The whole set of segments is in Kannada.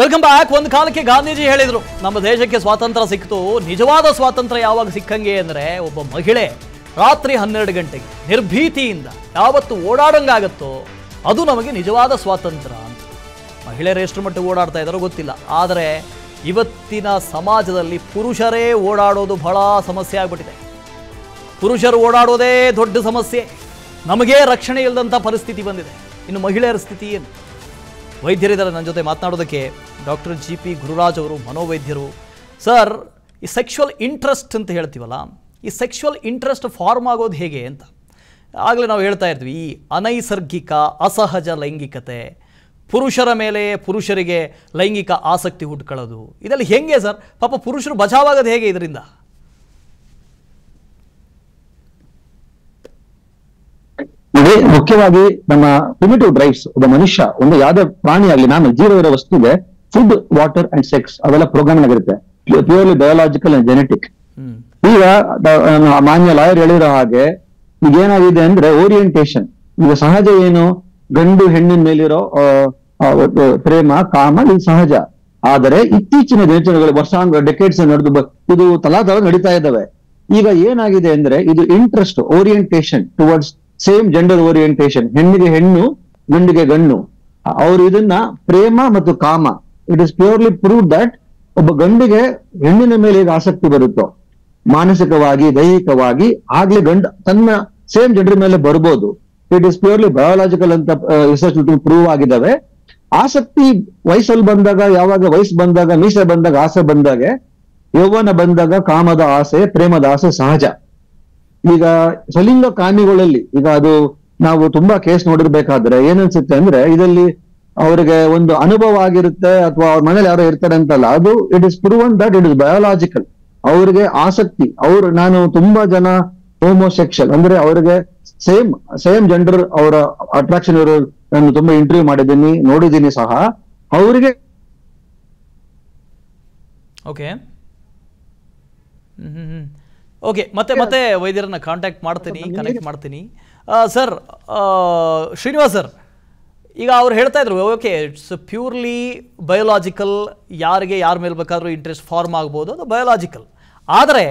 ವೆಲ್ಕಮ್ ಬ್ಯಾಕ್ ಒಂದು ಕಾಲಕ್ಕೆ ಗಾಂಧೀಜಿ ಹೇಳಿದರು ನಮ್ಮ ದೇಶಕ್ಕೆ ಸ್ವಾತಂತ್ರ್ಯ ಸಿಕ್ತು ನಿಜವಾದ ಸ್ವಾತಂತ್ರ್ಯ ಯಾವಾಗ ಸಿಕ್ಕಂಗೆ ಅಂದರೆ ಒಬ್ಬ ಮಹಿಳೆ ರಾತ್ರಿ ಹನ್ನೆರಡು ಗಂಟೆಗೆ ನಿರ್ಭೀತಿಯಿಂದ ಯಾವತ್ತು ಓಡಾಡಂಗಾಗತ್ತೋ ಅದು ನಮಗೆ ನಿಜವಾದ ಸ್ವಾತಂತ್ರ್ಯ ಅಂತ ಮಹಿಳೆಯರು ಎಷ್ಟು ಮಟ್ಟಿಗೆ ಓಡಾಡ್ತಾ ಇದ್ದಾರೋ ಗೊತ್ತಿಲ್ಲ ಆದರೆ ಇವತ್ತಿನ ಸಮಾಜದಲ್ಲಿ ಪುರುಷರೇ ಓಡಾಡೋದು ಬಹಳ ಸಮಸ್ಯೆ ಆಗ್ಬಿಟ್ಟಿದೆ ಪುರುಷರು ಓಡಾಡೋದೇ ದೊಡ್ಡ ಸಮಸ್ಯೆ ನಮಗೇ ರಕ್ಷಣೆ ಇಲ್ಲದಂಥ ಪರಿಸ್ಥಿತಿ ಬಂದಿದೆ ಇನ್ನು ಮಹಿಳೆಯರ ಸ್ಥಿತಿ ಏನು ವೈದ್ಯರಿದ್ದಾರೆ ನನ್ನ ಜೊತೆ ಮಾತನಾಡೋದಕ್ಕೆ ಡಾಕ್ಟರ್ ಜಿ ಪಿ ಗುರುರಾಜ್ ಅವರು ಮನೋವೈದ್ಯರು ಸರ್ ಈ ಸೆಕ್ಷುವಲ್ ಇಂಟ್ರೆಸ್ಟ್ ಅಂತ ಹೇಳ್ತೀವಲ್ಲ ಈ ಸೆಕ್ಷುವಲ್ ಇಂಟ್ರೆಸ್ಟ್ ಫಾರ್ಮ್ ಆಗೋದು ಹೇಗೆ ಅಂತ ಆಗಲೇ ನಾವು ಹೇಳ್ತಾ ಇರ್ತೀವಿ ಈ ಅನೈಸರ್ಗಿಕ ಅಸಹಜ ಲೈಂಗಿಕತೆ ಪುರುಷರ ಮೇಲೆ ಪುರುಷರಿಗೆ ಲೈಂಗಿಕ ಆಸಕ್ತಿ ಹುಟ್ಕೊಳ್ಳೋದು ಇದರಲ್ಲಿ ಹೇಗೆ ಸರ್ ಪಾಪ ಪುರುಷರು ಬಚಾವಾಗೋದು ಹೇಗೆ ಇದರಿಂದ ಅದೇ ಮುಖ್ಯವಾಗಿ ನಮ್ಮ ಪ್ರಿಮಿಟಿವ್ ಡ್ರೈವ್ಸ್ ಒಬ್ಬ ಮನುಷ್ಯ ಒಂದು ಯಾವುದೇ ಪ್ರಾಣಿ ಆಗಲಿ ನಾನು ಜೀವ ಇರೋ ವಸ್ತುಗೆ ಫುಡ್ ವಾಟರ್ ಅಂಡ್ ಸೆಕ್ಸ್ ಅವೆಲ್ಲ ಪ್ರೋಗ್ರಾಮ್ ಆಗಿರುತ್ತೆ ಪ್ಯೂರ್ಲಿ ಬಯೋಲಾಜಿಕಲ್ ಅಂಡ್ ಜೆನೆಟಿಕ್ ಈಗ ಮಾನ್ಯ ಲಾಯರ್ ಹೇಳಿರೋ ಹಾಗೆ ಈಗ ಏನಾಗಿದೆ ಅಂದ್ರೆ ಓರಿಯೆಂಟೇಶನ್ ಈಗ ಸಹಜ ಏನು ಗಂಡು ಹೆಣ್ಣಿನ ಮೇಲಿರೋ ಪ್ರೇಮ ಕಾಮ ಇದು ಸಹಜ ಆದರೆ ಇತ್ತೀಚಿನ ದಿನಚರಣೆಗಳು ವರ್ಷಾಂಗ ಡೆಕೇಡ್ಸ್ ನಡೆದು ಇದು ತಲಾತಲ ನಡೀತಾ ಇದ್ದಾವೆ ಈಗ ಏನಾಗಿದೆ ಅಂದ್ರೆ ಇದು interest orientation towards same gender orientation ಹೆಣ್ಣಿಗೆ ಹೆಣ್ಣು ಗಂಡಿಗೆ ಗಂಡು ಅವರು ಇದನ್ನ ಪ್ರೇಮ ಮತ್ತು ಕಾಮ it is purely prove that ಒಬ್ಬ ಗಂಡಿಗೆ ಹೆಣ್ಣಿನ ಮೇಲೆ ಈಗ ಆಸಕ್ತಿ ಬರುತ್ತೋ ಮಾನಸಿಕವಾಗಿ ದೈಹಿಕವಾಗಿ ಆಗ್ಲಿ ಗಂಡ ತನ್ನ ಸೇಮ್ ಜೆಂಡರ್ ಮೇಲೆ ಬರ್ಬೋದು ಇಟ್ ಇಸ್ ಪ್ಯೂರ್ಲಿ ಬಯಾಲಜಿಕಲ್ ಅಂತ ರಿಸರ್ಚ್ ಪ್ರೂವ್ ಆಗಿದ್ದಾವೆ ಆಸಕ್ತಿ ವಯಸ್ಸಲ್ಲಿ ಬಂದಾಗ ಯಾವಾಗ ವಯಸ್ಸು ಬಂದಾಗ ಮೀಸೆ ಬಂದಾಗ ಆಸೆ ಬಂದಾಗ ಯೌವನ ಬಂದಾಗ ಕಾಮದ ಆಸೆ ಪ್ರೇಮದ ಆಸೆ ಸಹಜ ಈಗ ಸಲಿಂಗ ಕಾಮಿಗಳಲ್ಲಿ ಈಗ ಅದು ನಾವು ತುಂಬಾ ಕೇಸ್ ನೋಡಿರ್ಬೇಕಾದ್ರೆ ಏನನ್ಸುತ್ತೆ ಅಂದ್ರೆ ಇದರಲ್ಲಿ ಅವರಿಗೆ ಒಂದು ಅನುಭವ ಆಗಿರುತ್ತೆ ಅಥವಾ ಅವ್ರ ಮನೇಲಿ ಯಾರೋ ಇರ್ತಾರೆ ಅಂತಲ್ಲ ಅದು it is proven that it is biological ಅವ್ರಿಗೆ ಆಸಕ್ತಿ ಅವ್ರು ನಾನು ತುಂಬಾ ಜನ ಹೋಮೋಸೆಕ್ಷಲ್ ಅಂದ್ರೆ ಅವ್ರಿಗೆ ಸೇಮ್ ಸೇಮ್ ಜೆಂಡರ್ ಅವರ ಅಟ್ರಾಕ್ಷನ್ ಇರೋ ನಾನು ತುಂಬಾ ಇಂಟರ್ವ್ಯೂ ಮಾಡಿದ್ದೀನಿ ನೋಡಿದ್ದೀನಿ ಸಹ ಅವರಿಗೆ ಓಕೆ ಓಕೆ ಮತ್ತೆ ಮತ್ತೆ ವೈದ್ಯರನ್ನ ಕಾಂಟ್ಯಾಕ್ಟ್ ಮಾಡ್ತೀನಿ ಕನೆಕ್ಟ್ ಮಾಡ್ತೀನಿ ಸರ್ ಶ್ರೀನಿವಾಸ್ ಸರ್ ಈಗ ಅವ್ರು ಹೇಳ್ತಾ ಇದ್ರು ಓಕೆ ಇಟ್ಸ್ ಪ್ಯೂರ್ಲಿ ಬಯೋಲಾಜಿಕಲ್ ಯಾರಿಗೆ ಯಾರ ಮೇಲೆ ಬೇಕಾದರೂ ಇಂಟ್ರೆಸ್ಟ್ ಫಾರ್ಮ್ ಆಗ್ಬೋದು ಅದು ಬಯೋಲಾಜಿಕಲ್ ಆದರೆ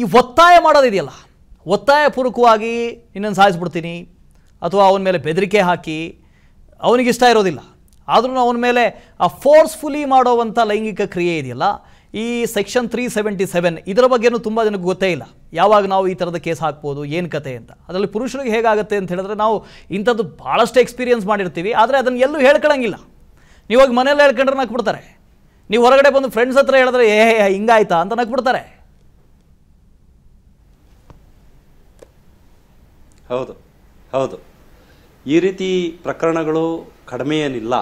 ಈ ಒತ್ತಾಯ ಮಾಡೋದಿದೆಯಲ್ಲ ಪೂರ್ವಕವಾಗಿ ಇನ್ನೊಂದು ಸಾಯಿಸ್ಬಿಡ್ತೀನಿ ಅಥವಾ ಅವನ ಮೇಲೆ ಬೆದರಿಕೆ ಹಾಕಿ ಅವನಿಗಿಷ್ಟ ಇರೋದಿಲ್ಲ ಆದ್ರೂ ಅವನ ಮೇಲೆ ಆ ಫೋರ್ಸ್ಫುಲಿ ಮಾಡೋವಂಥ ಲೈಂಗಿಕ ಕ್ರಿಯೆ ಇದೆಯಲ್ಲ ಈ ಸೆಕ್ಷನ್ ತ್ರೀ ಸೆವೆಂಟಿ ಸೆವೆನ್ ಇದರ ಬಗ್ಗೆನೂ ತುಂಬ ಜನಕ್ಕೆ ಗೊತ್ತೇ ಇಲ್ಲ ಯಾವಾಗ ನಾವು ಈ ಥರದ ಕೇಸ್ ಹಾಕ್ಬೋದು ಏನು ಕತೆ ಅಂತ ಅದರಲ್ಲಿ ಪುರುಷರಿಗೆ ಹೇಗಾಗುತ್ತೆ ಅಂತ ಹೇಳಿದ್ರೆ ನಾವು ಇಂಥದ್ದು ಭಾಳಷ್ಟು ಎಕ್ಸ್ಪೀರಿಯನ್ಸ್ ಮಾಡಿರ್ತೀವಿ ಆದರೆ ಅದನ್ನು ಎಲ್ಲೂ ಹೇಳ್ಕೊಳ್ಳೋಂಗಿಲ್ಲ ನೀವಾಗ ಮನೇಲಿ ಹೇಳ್ಕೊಂಡ್ರೆ ನಾಕ್ಬಿಡ್ತಾರೆ ನೀವು ಹೊರಗಡೆ ಬಂದು ಫ್ರೆಂಡ್ಸ್ ಹತ್ರ ಹೇಳಿದ್ರೆ ಏ ಹಿಂಗಾಯ್ತಾ ಅಂತ ನಾಕ್ಬಿಡ್ತಾರೆ ಹೌದು ಹೌದು ಈ ರೀತಿ ಪ್ರಕರಣಗಳು ಕಡಿಮೆ ಏನಿಲ್ಲ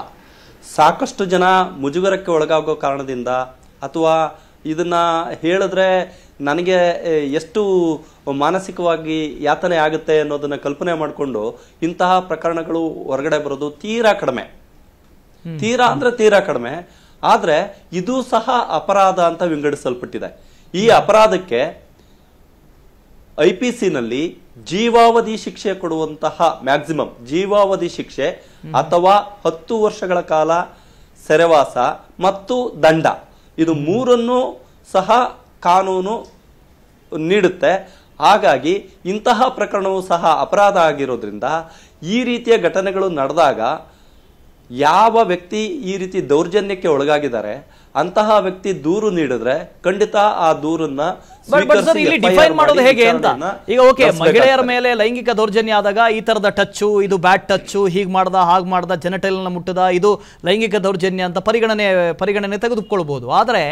ಸಾಕಷ್ಟು ಜನ ಮುಜುಗರಕ್ಕೆ ಒಳಗಾಗೋ ಕಾರಣದಿಂದ ಅಥವಾ ಇದನ್ನ ಹೇಳಿದ್ರೆ ನನಗೆ ಎಷ್ಟು ಮಾನಸಿಕವಾಗಿ ಯಾತನೆ ಆಗುತ್ತೆ ಅನ್ನೋದನ್ನ ಕಲ್ಪನೆ ಮಾಡಿಕೊಂಡು ಇಂತಹ ಪ್ರಕರಣಗಳು ಹೊರಗಡೆ ಬರೋದು ತೀರಾ ಕಡಿಮೆ ತೀರಾ ಅಂದರೆ ತೀರಾ ಕಡಿಮೆ ಆದರೆ ಇದು ಸಹ ಅಪರಾಧ ಅಂತ ವಿಂಗಡಿಸಲ್ಪಟ್ಟಿದೆ ಈ ಅಪರಾಧಕ್ಕೆ ಐ ಪಿ ಸಿನಲ್ಲಿ ಜೀವಾವಧಿ ಶಿಕ್ಷೆ ಕೊಡುವಂತಹ ಮ್ಯಾಕ್ಸಿಮಮ್ ಜೀವಾವಧಿ ಶಿಕ್ಷೆ ಅಥವಾ ಹತ್ತು ವರ್ಷಗಳ ಕಾಲ ಸೆರೆವಾಸ ಮತ್ತು ದಂಡ ಇದು ಮೂರನ್ನು ಸಹ ಕಾನೂನು ನೀಡುತ್ತೆ ಹಾಗಾಗಿ ಇಂತಹ ಪ್ರಕರಣವು ಸಹ ಅಪರಾಧ ಆಗಿರೋದ್ರಿಂದ ಈ ರೀತಿಯ ಘಟನೆಗಳು ನಡೆದಾಗ ಯಾವ ವ್ಯಕ್ತಿ ಈ ರೀತಿ ದೌರ್ಜನ್ಯಕ್ಕೆ ಒಳಗಾಗಿದ್ದಾರೆ ಅಂತಹ ವ್ಯಕ್ತಿ ದೂರು ನೀಡಿದ್ರೆ ಖಂಡಿತ ಆ ದೂರನ್ನ ಇಲ್ಲಿ ಡಿಫೈನ್ ಮಾಡೋದು ಹೇಗೆ ಅಂತ ಈಗ ಓಕೆ ಮಹಿಳೆಯರ ಮೇಲೆ ಲೈಂಗಿಕ ದೌರ್ಜನ್ಯ ಆದಾಗ ಈ ತರದ ಟಚ್ ಇದು ಬ್ಯಾಡ್ ಟಚ್ ಹೀಗ್ ಮಾಡ್ದ ಹಾಗ್ ಮಾಡ್ದ ಜನಟೈಲ್ನ ಮುಟ್ಟದ ಇದು ಲೈಂಗಿಕ ದೌರ್ಜನ್ಯ ಅಂತ ಪರಿಗಣನೆ ಪರಿಗಣನೆ ತೆಗೆದುಕೊಳ್ಬಹುದು ಆದರೆ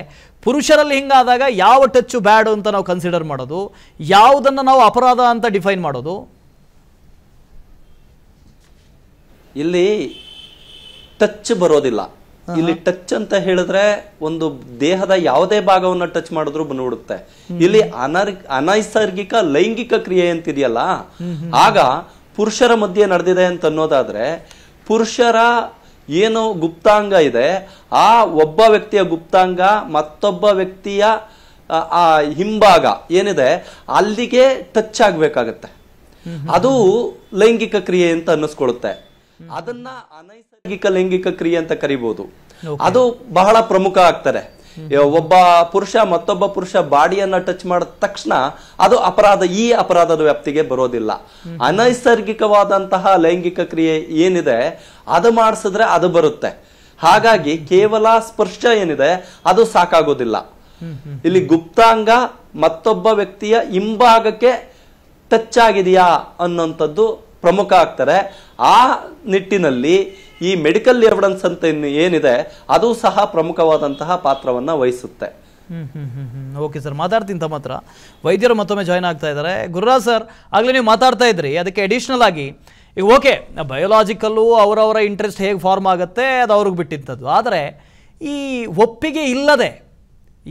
ಪುರುಷರಲ್ಲಿ ಹಿಂಗಾದಾಗ ಯಾವ ಟಚ್ ಬ್ಯಾಡ್ ಅಂತ ನಾವು ಕನ್ಸಿಡರ್ ಮಾಡೋದು ಯಾವುದನ್ನ ನಾವು ಅಪರಾಧ ಅಂತ ಡಿಫೈನ್ ಮಾಡೋದು ಇಲ್ಲಿ ಟಚ್ ಬರೋದಿಲ್ಲ ಇಲ್ಲಿ ಟಚ್ ಅಂತ ಹೇಳಿದ್ರೆ ಒಂದು ದೇಹದ ಯಾವುದೇ ಭಾಗವನ್ನ ಟಚ್ ಮಾಡಿದ್ರು ಬಂದ್ಬಿಡುತ್ತೆ ಇಲ್ಲಿ ಅನರ್ ಅನೈಸರ್ಗಿಕ ಲೈಂಗಿಕ ಕ್ರಿಯೆ ಅಂತಿದೆಯಲ್ಲ ಆಗ ಪುರುಷರ ಮಧ್ಯೆ ನಡೆದಿದೆ ಅಂತ ಅನ್ನೋದಾದ್ರೆ ಪುರುಷರ ಏನು ಗುಪ್ತಾಂಗ ಇದೆ ಆ ಒಬ್ಬ ವ್ಯಕ್ತಿಯ ಗುಪ್ತಾಂಗ ಮತ್ತೊಬ್ಬ ವ್ಯಕ್ತಿಯ ಆ ಹಿಂಭಾಗ ಏನಿದೆ ಅಲ್ಲಿಗೆ ಟಚ್ ಆಗ್ಬೇಕಾಗತ್ತೆ ಅದು ಲೈಂಗಿಕ ಕ್ರಿಯೆ ಅಂತ ಅನ್ನಿಸ್ಕೊಳುತ್ತೆ ಅದನ್ನ ಅನೈಸ ಲೈಂಗಿಕ ಲೈಂಗಿಕ ಕ್ರಿಯೆ ಅಂತ ಕರಿಬಹುದು ಅದು ಬಹಳ ಪ್ರಮುಖ ಆಗ್ತಾರೆ ಒಬ್ಬ ಪುರುಷ ಮತ್ತೊಬ್ಬ ಪುರುಷ ಬಾಡಿಯನ್ನ ಟಚ್ ಮಾಡಿದ ತಕ್ಷಣ ಅದು ಅಪರಾಧ ಈ ಅಪರಾಧದ ವ್ಯಾಪ್ತಿಗೆ ಬರೋದಿಲ್ಲ ಅನೈಸರ್ಗಿಕವಾದಂತಹ ಲೈಂಗಿಕ ಕ್ರಿಯೆ ಏನಿದೆ ಅದು ಮಾಡಿಸಿದ್ರೆ ಅದು ಬರುತ್ತೆ ಹಾಗಾಗಿ ಕೇವಲ ಸ್ಪರ್ಶ ಏನಿದೆ ಅದು ಸಾಕಾಗೋದಿಲ್ಲ ಇಲ್ಲಿ ಗುಪ್ತಾಂಗ ಮತ್ತೊಬ್ಬ ವ್ಯಕ್ತಿಯ ಹಿಂಭಾಗಕ್ಕೆ ಟಚ್ ಆಗಿದೆಯಾ ಅನ್ನುವಂಥದ್ದು ಪ್ರಮುಖ ಆಗ್ತಾರೆ ಆ ನಿಟ್ಟಿನಲ್ಲಿ ಈ ಮೆಡಿಕಲ್ ಎವಿಡೆನ್ಸ್ ಅಂತ ಏನಿದೆ ಅದು ಸಹ ಪ್ರಮುಖವಾದಂತಹ ಪಾತ್ರವನ್ನು ವಹಿಸುತ್ತೆ ಓಕೆ ಸರ್ ಮಾತಾಡ್ತೀನಿ ತಮ್ಮ ಹತ್ರ ವೈದ್ಯರು ಮತ್ತೊಮ್ಮೆ ಜಾಯ್ನ್ ಆಗ್ತಾ ಇದ್ದಾರೆ ಗುರುರಾಜ್ ಸರ್ ಆಗಲೇ ನೀವು ಮಾತಾಡ್ತಾ ಇದ್ರಿ ಅದಕ್ಕೆ ಅಡಿಷನಲ್ ಆಗಿ ಈಗ ಓಕೆ ಬಯೋಲಾಜಿಕಲ್ಲು ಅವರವರ ಇಂಟ್ರೆಸ್ಟ್ ಹೇಗೆ ಫಾರ್ಮ್ ಆಗುತ್ತೆ ಅದು ಅವ್ರಿಗೆ ಬಿಟ್ಟಿದ್ದದ್ದು ಆದರೆ ಈ ಒಪ್ಪಿಗೆ ಇಲ್ಲದೆ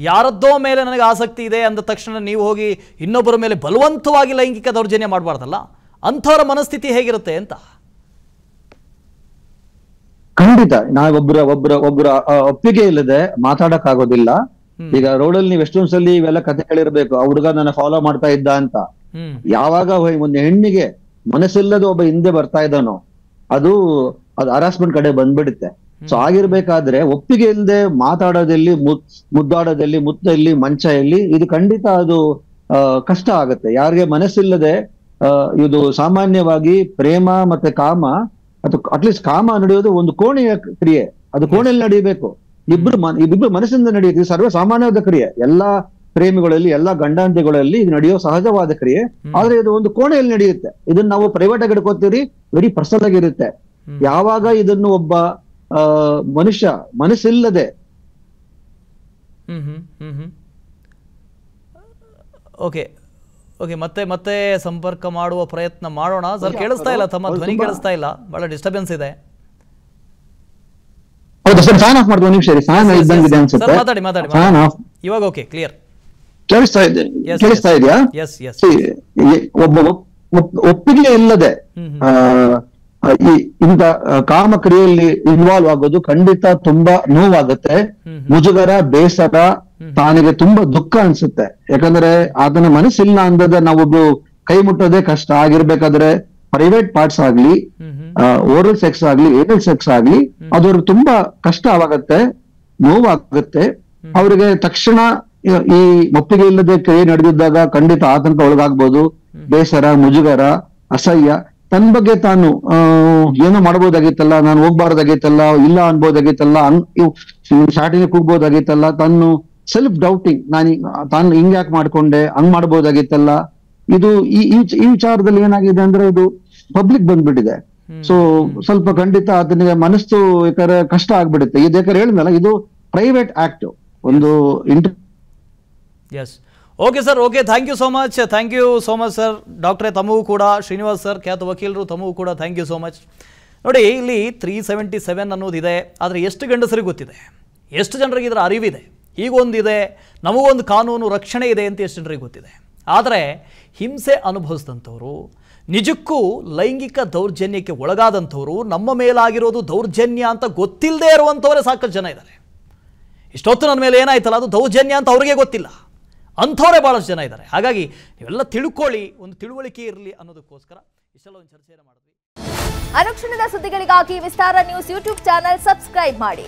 ಯಾರದ್ದೋ ಮೇಲೆ ನನಗೆ ಆಸಕ್ತಿ ಇದೆ ಅಂದ ತಕ್ಷಣ ನೀವು ಹೋಗಿ ಇನ್ನೊಬ್ಬರ ಮೇಲೆ ಬಲವಂತವಾಗಿ ಲೈಂಗಿಕ ದೌರ್ಜನ್ಯ ಮಾಡಬಾರ್ದಲ್ಲ ಅಂಥವರ ಮನಸ್ಥಿತಿ ಹೇಗಿರುತ್ತೆ ಅಂತ ಖಂಡಿತ ನಾವೊಬ್ಬರ ಒಬ್ಬರ ಒಬ್ಬರ ಒಪ್ಪಿಗೆ ಇಲ್ಲದೆ ಮಾತಾಡಕ್ ಆಗೋದಿಲ್ಲ ಈಗ ರೋಡಲ್ಲಿ ನೀವು ಎಷ್ಟೊಂದ್ ಸಲ ಇವೆಲ್ಲ ಕಥೆಗಳಿರ್ಬೇಕು ಆ ಹುಡುಗ ನನ್ನ ಫಾಲೋ ಮಾಡ್ತಾ ಇದ್ದ ಅಂತ ಯಾವಾಗ ಒಂದು ಹೆಣ್ಣಿಗೆ ಮನಸ್ಸಿಲ್ಲದ ಒಬ್ಬ ಹಿಂದೆ ಬರ್ತಾ ಇದ್ದಾನೋ ಅದು ಅದು ಹರಾಸ್ಮೆಂಟ್ ಕಡೆ ಬಂದ್ಬಿಡುತ್ತೆ ಸೊ ಆಗಿರ್ಬೇಕಾದ್ರೆ ಒಪ್ಪಿಗೆ ಇಲ್ಲದೆ ಮಾತಾಡೋದಲ್ಲಿ ಮುದ್ದಾಡೋದಲ್ಲಿ ಮುತ್ತಲ್ಲಿ ಮಂಚ ಇಲ್ಲಿ ಇದು ಖಂಡಿತ ಅದು ಕಷ್ಟ ಆಗುತ್ತೆ ಯಾರಿಗೆ ಮನಸ್ಸಿಲ್ಲದೆ ಇದು ಸಾಮಾನ್ಯವಾಗಿ ಪ್ರೇಮ ಮತ್ತೆ ಕಾಮ ಅದು ಅಟ್ಲೀಸ್ಟ್ ಕಾಮ ನಡೆಯೋದು ಒಂದು ಕೋಣೆಯ ಕ್ರಿಯೆ ಅದು ಕೋಣೆಯಲ್ಲಿ ನಡೆಯಬೇಕು ಇಬ್ರು ಇಬ್ಬರು ಮನಸ್ಸಿಂದ ನಡೆಯುತ್ತೆ ಸರ್ವೇ ಸಾಮಾನ್ಯವಾದ ಕ್ರಿಯೆ ಎಲ್ಲಾ ಪ್ರೇಮಿಗಳಲ್ಲಿ ಎಲ್ಲಾ ಗಂಡಾಂತಿಗಳಲ್ಲಿ ಇದು ನಡೆಯೋ ಸಹಜವಾದ ಕ್ರಿಯೆ ಆದ್ರೆ ಇದು ಒಂದು ಕೋಣೆಯಲ್ಲಿ ನಡೆಯುತ್ತೆ ಇದನ್ನ ನಾವು ಪ್ರೈವೇಟ್ ಆಗಿ ಹಿಡ್ಕೋತೀರಿ ವೆರಿ ಪರ್ಸನಲ್ ಆಗಿರುತ್ತೆ ಯಾವಾಗ ಇದನ್ನು ಒಬ್ಬ ಮನುಷ್ಯ ಮನಸ್ಸಿಲ್ಲದೆ ಓಕೆ ಓಕೆ ಮತ್ತೆ ಮತ್ತೆ ಸಂಪರ್ಕ ಮಾಡುವ ಪ್ರಯತ್ನ ಮಾಡೋಣ ಸರ್ ಕೇಳಿಸ್ತಾ ಇಲ್ಲ ತಮ್ಮ ಧ್ವನಿ ಕೇಳಿಸ್ತಾ ಇಲ್ಲ ಬಹಳ ಡಿಸ್ಟರ್ಬೆನ್ಸ್ ಇದೆ ಮಾತಾಡಿ ಮಾತಾಡಿ ಇವಾಗ ಓಕೆ ಕ್ಲಿಯರ್ ಕೇಳಿಸ್ತಾ ಇದೆ ಕೇಳಿಸ್ತಾ ಇದೆಯಾ ಒಬ್ಬ ಒಪ್ಪಿಗೆ ಇಲ್ಲದೆ ಈ ಇಂತ ಕಾಮಕ್ರಿಯೆಯಲ್ಲಿ ಇನ್ವಾಲ್ವ್ ಆಗೋದು ಖಂಡಿತ ತುಂಬಾ ನೋವಾಗುತ್ತೆ ಮುಜುಗರ ಬೇಸರ ತಾನಿಗೆ ತುಂಬಾ ದುಃಖ ಅನ್ಸುತ್ತೆ ಯಾಕಂದ್ರೆ ಆತನ ಮನಸ್ಸಿಲ್ಲ ಅಂದದ ನಾವೊಬ್ರು ಕೈ ಮುಟ್ಟೋದೇ ಕಷ್ಟ ಆಗಿರ್ಬೇಕಾದ್ರೆ ಪ್ರೈವೇಟ್ ಪಾರ್ಟ್ಸ್ ಆಗ್ಲಿ ಓರಲ್ ಸೆಕ್ಸ್ ಆಗ್ಲಿ ಏನಲ್ ಸೆಕ್ಸ್ ಆಗ್ಲಿ ಅದವ್ರು ತುಂಬಾ ಕಷ್ಟ ಆಗತ್ತೆ ನೋವಾಗುತ್ತೆ ಅವ್ರಿಗೆ ತಕ್ಷಣ ಈ ಒಪ್ಪಿಗೆ ಇಲ್ಲದೆ ಕೈ ನಡೆದಿದ್ದಾಗ ಖಂಡಿತ ಆತಂಕ ಒಳಗಾಗ್ಬೋದು ಬೇಸರ ಮುಜುಗರ ಅಸಹ್ಯ ತನ್ನ ಬಗ್ಗೆ ತಾನು ಏನೋ ಮಾಡ್ಬೋದಾಗಿತ್ತಲ್ಲ ನಾನು ಹೋಗ್ಬಾರ್ದಾಗಿತ್ತಲ್ಲ ಇಲ್ಲ ಅನ್ಬೋದಾಗಿತ್ತಲ್ಲ ಅನ್ ಸ್ಟಾರ್ಟಿಂಗ್ ಕೂಗ್ಬೋದಾಗಿತ್ತಲ್ಲ ತಾನು ಸೆಲ್ಫ್ ಡೌಟಿಂಗ್ ನಾನು ತಾನು ಹಿಂಗ್ ಯಾಕೆ ಮಾಡ್ಕೊಂಡೆ ಹಂಗ್ ಮಾಡ್ಬೋದಾಗಿತ್ತಲ್ಲ ಇದು ಈ ಈ ವಿಚಾರದಲ್ಲಿ ಏನಾಗಿದೆ ಅಂದ್ರೆ ಇದು ಪಬ್ಲಿಕ್ ಬಂದ್ಬಿಟ್ಟಿದೆ ಸೊ ಸ್ವಲ್ಪ ಖಂಡಿತ ಅದನಿಗೆ ಮನಸ್ಸು ಯಾಕಂದ್ರೆ ಕಷ್ಟ ಆಗ್ಬಿಡುತ್ತೆ ಇದು ಯಾಕಂದ್ರೆ ಹೇಳಿದ್ನಲ್ಲ ಇದು ಪ್ರೈವೇಟ್ ಆಕ್ಟ್ ಒಂದು interest okay sir okay thank you so much thank you so much sir ಡಾಕ್ಟ್ರೆ ತಮಗೂ ಕೂಡ ಶ್ರೀನಿವಾಸ್ ಸರ್ ಖ್ಯಾತ ವಕೀಲರು ತಮಗೂ ಕೂಡ ಥ್ಯಾಂಕ್ ಯು ಸೋ ಮಚ್ ನೋಡಿ ಇಲ್ಲಿ ತ್ರೀ ಸೆವೆಂಟಿ ಸೆವೆನ್ ಅನ್ನೋದಿದೆ ಆದರೆ ಎಷ್ಟು ಗಂಡಸರಿಗೆ ಗೊತ್ತಿದೆ ಎಷ್ಟು ಜನರಿಗೆ ಇದರ ಅರಿವಿದೆ ಹೀಗೊಂದಿದೆ ನಮಗೊಂದು ಕಾನೂನು ರಕ್ಷಣೆ ಇದೆ ಅಂತ ಎಷ್ಟು ಜನರಿಗೆ ಗೊತ್ತಿದೆ ಆದರೆ ಹಿಂಸೆ ಅನುಭವಿಸಿದಂಥವರು ನಿಜಕ್ಕೂ ಲೈಂಗಿಕ ದೌರ್ಜನ್ಯಕ್ಕೆ ಒಳಗಾದಂಥವರು ನಮ್ಮ ಮೇಲಾಗಿರೋದು ದೌರ್ಜನ್ಯ ಅಂತ ಗೊತ್ತಿಲ್ಲದೆ ಇರುವಂಥವರೇ ಸಾಕಷ್ಟು ಜನ ಇದ್ದಾರೆ ಇಷ್ಟೊತ್ತು ನನ್ನ ಮೇಲೆ ಏನಾಯ್ತಲ್ಲ ಅದು ದೌರ್ಜನ್ಯ ಅಂತ ಅವ್ರಿಗೆ ಗೊತ್ತಿಲ್ಲ ಅಂಥವರೇ ಭಾಳಷ್ಟು ಜನ ಇದ್ದಾರೆ ಹಾಗಾಗಿ ಇವೆಲ್ಲ ತಿಳ್ಕೊಳ್ಳಿ ಒಂದು ತಿಳುವಳಿಕೆ ಇರಲಿ ಅನ್ನೋದಕ್ಕೋಸ್ಕರ ಇಷ್ಟೆಲ್ಲ ಒಂದು ಚರ್ಚೆಯನ್ನು ಮಾಡಿದ್ವಿ ಅನುಕ್ಷಣದ ಸುದ್ದಿಗಳಿಗಾಗಿ Vistara news YouTube channel subscribe ಮಾಡಿ